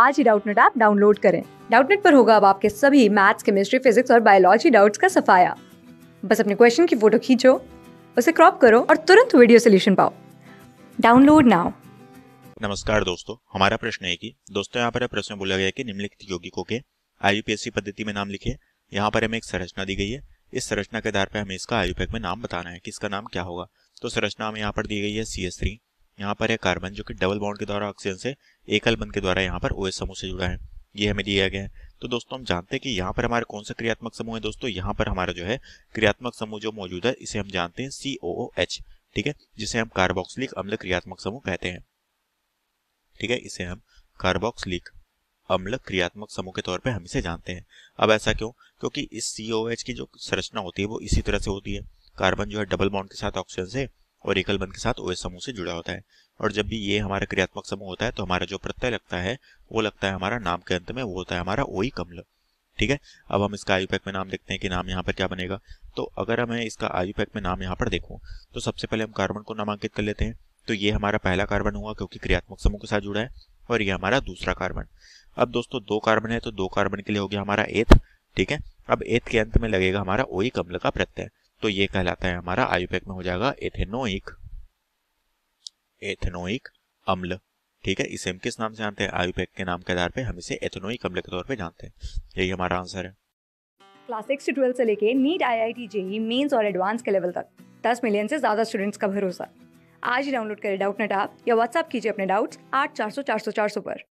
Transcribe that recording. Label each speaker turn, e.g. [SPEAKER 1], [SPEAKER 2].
[SPEAKER 1] आज ही Doubtnut app download करें डाउटनेट पर होगा अब आपके सभी मैथ्स केमिस्ट्री फिजिक्स और बायोलॉजी डाउट्स का सफाया बस अपने क्वेश्चन की फोटो खींचो उसे क्रॉप करो और तुरंत वीडियो सोल्यूशन पाओ डाउनलोड नाउ
[SPEAKER 2] नमस्कार दोस्तों हमारा प्रश्न है कि दोस्तों यहाँ पर प्रश्न बोला गया कि निम्नलिखित यौगिकों के आईयूपीएससी पद्धति में नाम लिखे यहाँ पर हमें एक संरचना दी गई है इस संरचना के आधार पर हमें इसका आयुपैक में नाम बताना है कि इसका नाम क्या होगा तो संरचना हमें यहाँ पर दी गई है सी एस थ्री यहाँ पर है कार्बन जो कि डबल बॉन्ड के द्वारा ऑक्सीजन से एकल बंद के द्वारा यहाँ पर ओ समूह से जुड़ा है ये हमें दिया गया है तो दोस्तों हम जानते हैं कि यहाँ पर हमारे कौन सा क्रियात्मक समूह है दोस्तों यहाँ पर हमारा जो है क्रियात्मक समूह जो मौजूद है इसे हम जानते हैं सी एच ठीक है जिसे हम कार्बोक्सिलिक अम्ल क्रियात्मक समूह कहते हैं ठीक है इसे हम कार्बोक्सिलिक अम्ल क्रियात्मक समूह के तौर पर हम इसे जानते हैं अब ऐसा क्यों क्योंकि इस सी की जो संरचना होती है वो इसी तरह से होती है कार्बन जो है डबल बॉन्ड के साथ ऑक्सीजन से और एकल बंध के साथ ओएस समूह से जुड़ा होता है और जब भी ये हमारा क्रियात्मक समूह होता है तो हमारा जो प्रत्यय लगता है वो लगता है हमारा नाम के अंत में वो होता है हमारा ओई कमल ठीक है अब हम इसका आयुपैक में नाम देखते हैं कि नाम यहाँ पर क्या बनेगा तो अगर हमें इसका आयुपैक में नाम यहाँ पर देखूँ तो सबसे पहले हम कार्बन को नामांकित कर लेते हैं तो ये हमारा पहला कार्बन हुआ क्योंकि क्रियात्मक समूह के साथ जुड़ा है और ये हमारा दूसरा कार्बन अब दोस्तों दो कार्बन है तो दो कार्बन के लिए हो गया हमारा एथ ठीक है अब एथ के अंत में लगेगा हमारा ओई कमल का प्रत्यय तो ये कहलाता है हमारा आयुपैक में हो जाएगा एथेनोइक एथेनोइक अम्ल ठीक है इसे हम किस नाम से जानते हैं आयुपैक के नाम के आधार पे हम इसे एथेनोइक अम्ल के तौर पे जानते हैं यही हमारा आंसर है
[SPEAKER 1] क्लास सिक्स से ट्वेल्व से लेके NEET I I T JEE mains और एडवांस के लेवल तक दस मिलियन से ज्यादा स्टूडेंट्स का भरोसा आज ही डाउनलोड करें डाउट नेट ऐप या व्हाट्सअप कीजिए अपने डाउट्स आठ चार सौ चार सौ चार सौ पर